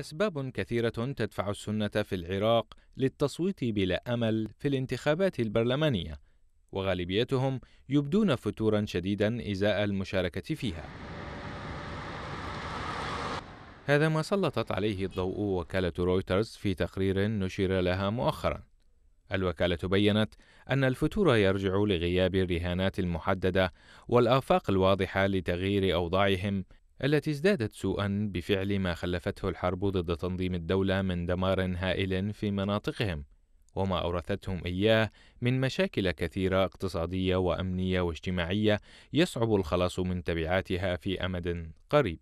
أسباب كثيرة تدفع السنة في العراق للتصويت بلا أمل في الانتخابات البرلمانية، وغالبيتهم يبدون فتورا شديدا إزاء المشاركة فيها. هذا ما سلطت عليه الضوء وكالة رويترز في تقرير نشر لها مؤخرا. الوكالة بيّنت أن الفتور يرجع لغياب الرهانات المحددة والآفاق الواضحة لتغيير أوضاعهم التي ازدادت سوءا بفعل ما خلفته الحرب ضد تنظيم الدولة من دمار هائل في مناطقهم وما أورثتهم إياه من مشاكل كثيرة اقتصادية وأمنية واجتماعية يصعب الخلاص من تبعاتها في أمد قريب.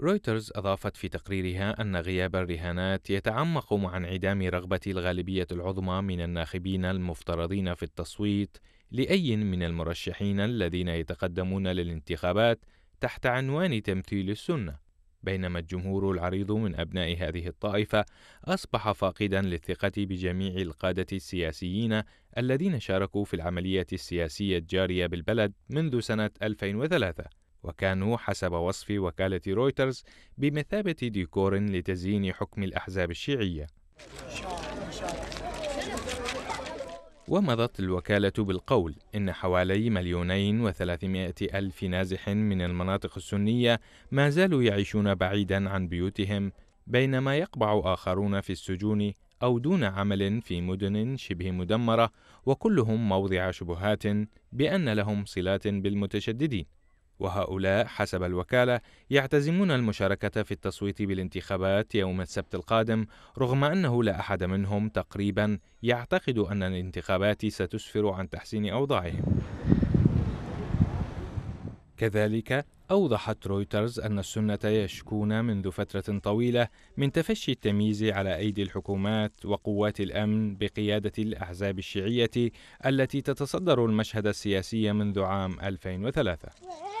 رويترز أضافت في تقريرها أن غياب الرهانات يتعمق مع انعدام رغبة الغالبية العظمى من الناخبين المفترضين في التصويت لأي من المرشحين الذين يتقدمون للانتخابات تحت عنوان تمثيل السنة بينما الجمهور العريض من أبناء هذه الطائفة أصبح فاقدا للثقة بجميع القادة السياسيين الذين شاركوا في العملية السياسية الجارية بالبلد منذ سنة 2003 وكانوا حسب وصف وكالة رويترز بمثابة ديكور لتزيين حكم الأحزاب الشيعية ومضت الوكالة بالقول إن حوالي مليونين وثلاثمائة ألف نازح من المناطق السنية ما زالوا يعيشون بعيدا عن بيوتهم بينما يقبع آخرون في السجون أو دون عمل في مدن شبه مدمرة وكلهم موضع شبهات بأن لهم صلات بالمتشددين وهؤلاء حسب الوكالة يعتزمون المشاركة في التصويت بالانتخابات يوم السبت القادم رغم أنه لا أحد منهم تقريبا يعتقد أن الانتخابات ستسفر عن تحسين أوضاعهم كذلك أوضحت رويترز أن السنة يشكون منذ فترة طويلة من تفشي التمييز على أيدي الحكومات وقوات الأمن بقيادة الأحزاب الشيعية التي تتصدر المشهد السياسي منذ عام 2003